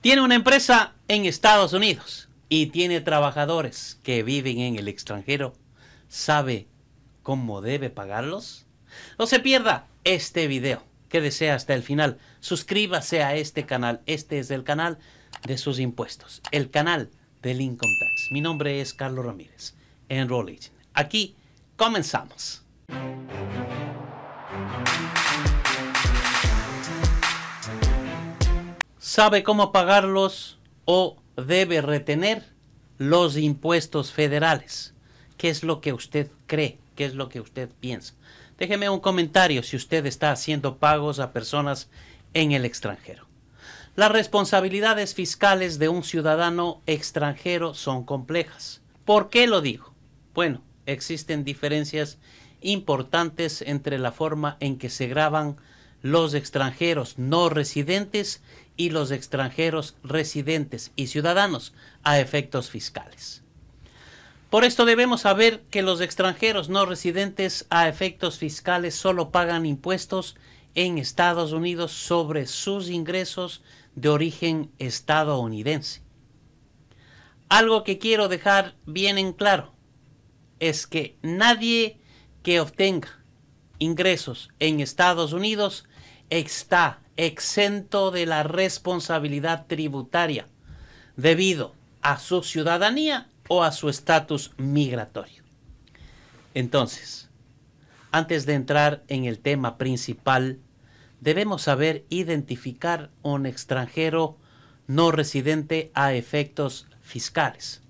Tiene una empresa en Estados Unidos y tiene trabajadores que viven en el extranjero. ¿Sabe cómo debe pagarlos? No se pierda este video. Quédese hasta el final. Suscríbase a este canal. Este es el canal de sus impuestos. El canal del Income Tax. Mi nombre es Carlos Ramírez. Enroll Agent. Aquí comenzamos. sabe cómo pagarlos o debe retener los impuestos federales. ¿Qué es lo que usted cree? ¿Qué es lo que usted piensa? Déjeme un comentario si usted está haciendo pagos a personas en el extranjero. Las responsabilidades fiscales de un ciudadano extranjero son complejas. ¿Por qué lo digo? Bueno, existen diferencias importantes entre la forma en que se graban los extranjeros no residentes y los extranjeros residentes y ciudadanos a efectos fiscales. Por esto debemos saber que los extranjeros no residentes a efectos fiscales solo pagan impuestos en Estados Unidos sobre sus ingresos de origen estadounidense. Algo que quiero dejar bien en claro es que nadie que obtenga ingresos en Estados Unidos está exento de la responsabilidad tributaria debido a su ciudadanía o a su estatus migratorio. Entonces, antes de entrar en el tema principal, debemos saber identificar un extranjero no residente a efectos fiscales.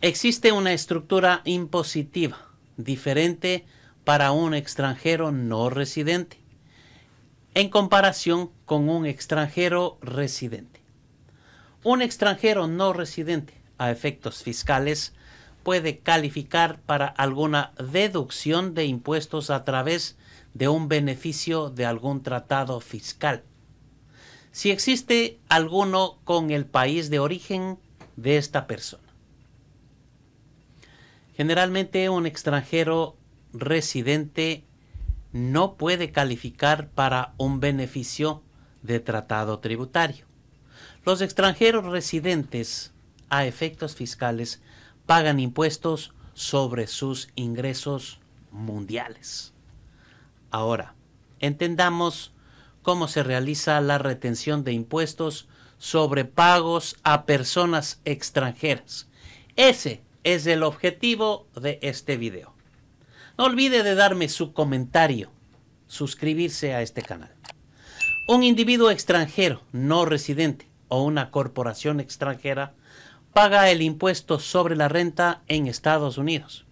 Existe una estructura impositiva diferente para un extranjero no residente en comparación con un extranjero residente. Un extranjero no residente a efectos fiscales puede calificar para alguna deducción de impuestos a través de un beneficio de algún tratado fiscal, si existe alguno con el país de origen de esta persona. Generalmente un extranjero residente no puede calificar para un beneficio de tratado tributario. Los extranjeros residentes a efectos fiscales pagan impuestos sobre sus ingresos mundiales. Ahora, entendamos cómo se realiza la retención de impuestos sobre pagos a personas extranjeras. Ese es el objetivo de este video. No olvide de darme su comentario, suscribirse a este canal. Un individuo extranjero no residente o una corporación extranjera paga el impuesto sobre la renta en Estados Unidos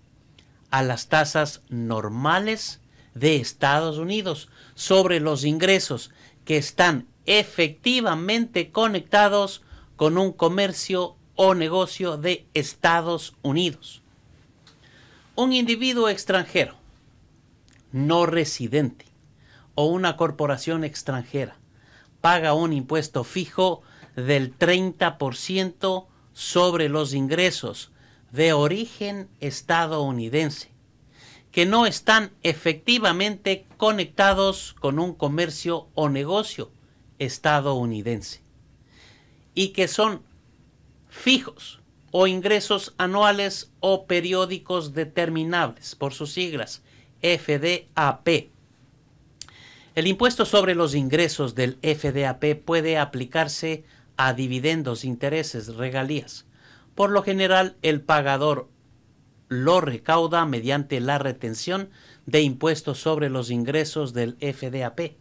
a las tasas normales de Estados Unidos sobre los ingresos que están efectivamente conectados con un comercio o negocio de Estados Unidos un individuo extranjero, no residente, o una corporación extranjera, paga un impuesto fijo del 30% sobre los ingresos de origen estadounidense, que no están efectivamente conectados con un comercio o negocio estadounidense, y que son fijos o ingresos anuales o periódicos determinables, por sus siglas, FDAP. El impuesto sobre los ingresos del FDAP puede aplicarse a dividendos, intereses, regalías. Por lo general, el pagador lo recauda mediante la retención de impuestos sobre los ingresos del FDAP.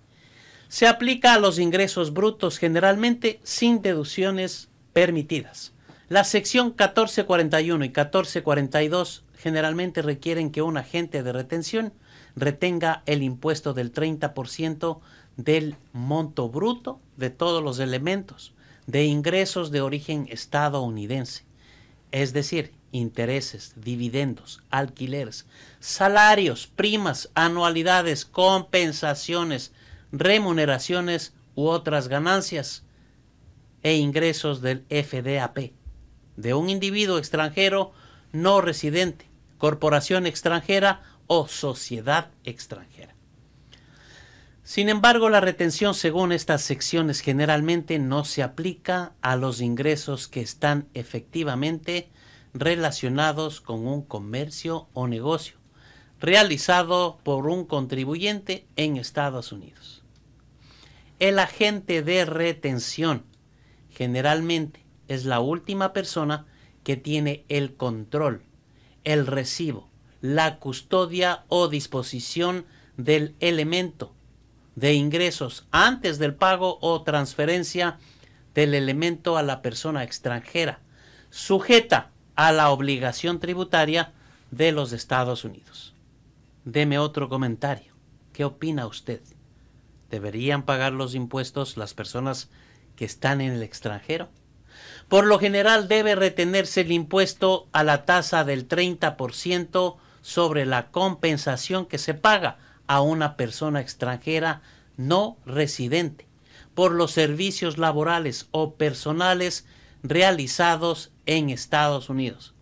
Se aplica a los ingresos brutos generalmente sin deducciones permitidas. La sección 1441 y 1442 generalmente requieren que un agente de retención retenga el impuesto del 30% del monto bruto de todos los elementos de ingresos de origen estadounidense, es decir, intereses, dividendos, alquileres, salarios, primas, anualidades, compensaciones, remuneraciones u otras ganancias e ingresos del FDAP de un individuo extranjero no residente, corporación extranjera o sociedad extranjera. Sin embargo, la retención según estas secciones generalmente no se aplica a los ingresos que están efectivamente relacionados con un comercio o negocio realizado por un contribuyente en Estados Unidos. El agente de retención generalmente es la última persona que tiene el control, el recibo, la custodia o disposición del elemento de ingresos antes del pago o transferencia del elemento a la persona extranjera, sujeta a la obligación tributaria de los Estados Unidos. Deme otro comentario. ¿Qué opina usted? ¿Deberían pagar los impuestos las personas que están en el extranjero? Por lo general debe retenerse el impuesto a la tasa del 30% sobre la compensación que se paga a una persona extranjera no residente por los servicios laborales o personales realizados en Estados Unidos,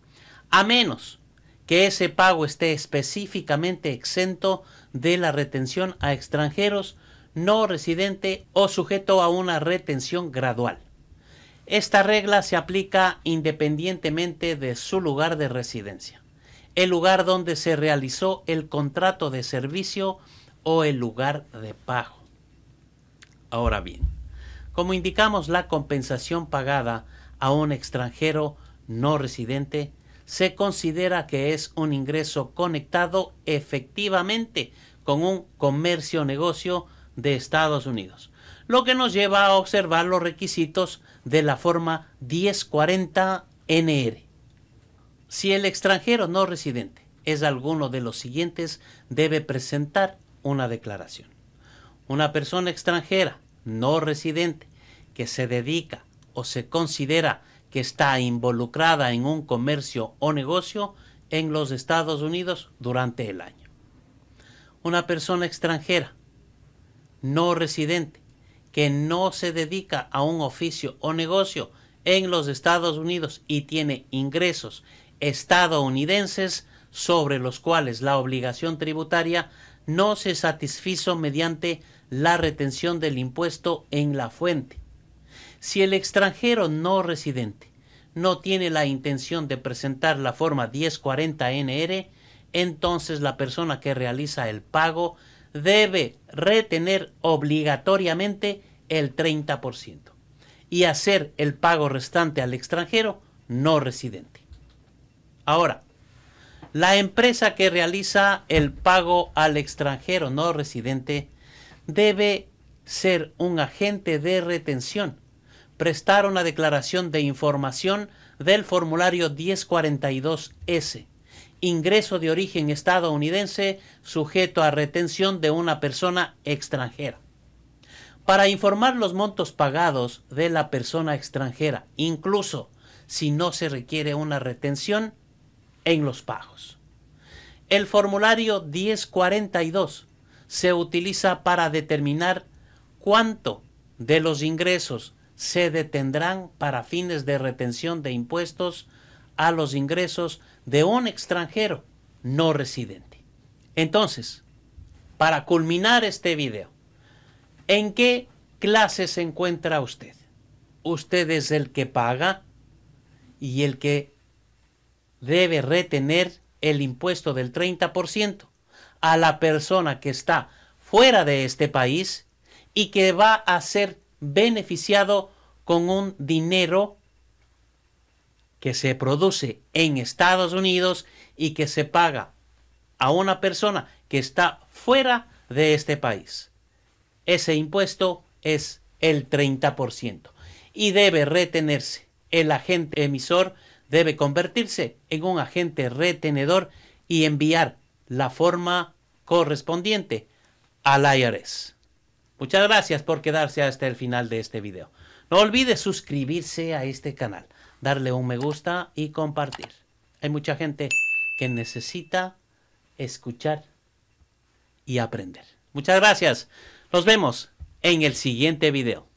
a menos que ese pago esté específicamente exento de la retención a extranjeros no residente o sujeto a una retención gradual. Esta regla se aplica independientemente de su lugar de residencia, el lugar donde se realizó el contrato de servicio o el lugar de pago. Ahora bien, como indicamos, la compensación pagada a un extranjero no residente se considera que es un ingreso conectado efectivamente con un comercio o negocio de Estados Unidos lo que nos lleva a observar los requisitos de la forma 1040NR. Si el extranjero no residente es alguno de los siguientes, debe presentar una declaración. Una persona extranjera no residente que se dedica o se considera que está involucrada en un comercio o negocio en los Estados Unidos durante el año. Una persona extranjera no residente que no se dedica a un oficio o negocio en los Estados Unidos y tiene ingresos estadounidenses sobre los cuales la obligación tributaria no se satisfizo mediante la retención del impuesto en la fuente. Si el extranjero no residente no tiene la intención de presentar la forma 1040 NR, entonces la persona que realiza el pago debe retener obligatoriamente el 30% y hacer el pago restante al extranjero no residente. Ahora, la empresa que realiza el pago al extranjero no residente debe ser un agente de retención, prestar una declaración de información del formulario 1042S ingreso de origen estadounidense sujeto a retención de una persona extranjera. Para informar los montos pagados de la persona extranjera, incluso si no se requiere una retención en los pagos. El formulario 1042 se utiliza para determinar cuánto de los ingresos se detendrán para fines de retención de impuestos a los ingresos de un extranjero no residente. Entonces, para culminar este video, ¿en qué clase se encuentra usted? Usted es el que paga y el que debe retener el impuesto del 30% a la persona que está fuera de este país y que va a ser beneficiado con un dinero que se produce en Estados Unidos y que se paga a una persona que está fuera de este país. Ese impuesto es el 30% y debe retenerse. El agente emisor debe convertirse en un agente retenedor y enviar la forma correspondiente al IRS. Muchas gracias por quedarse hasta el final de este video. No olvide suscribirse a este canal darle un me gusta y compartir. Hay mucha gente que necesita escuchar y aprender. Muchas gracias. Nos vemos en el siguiente video.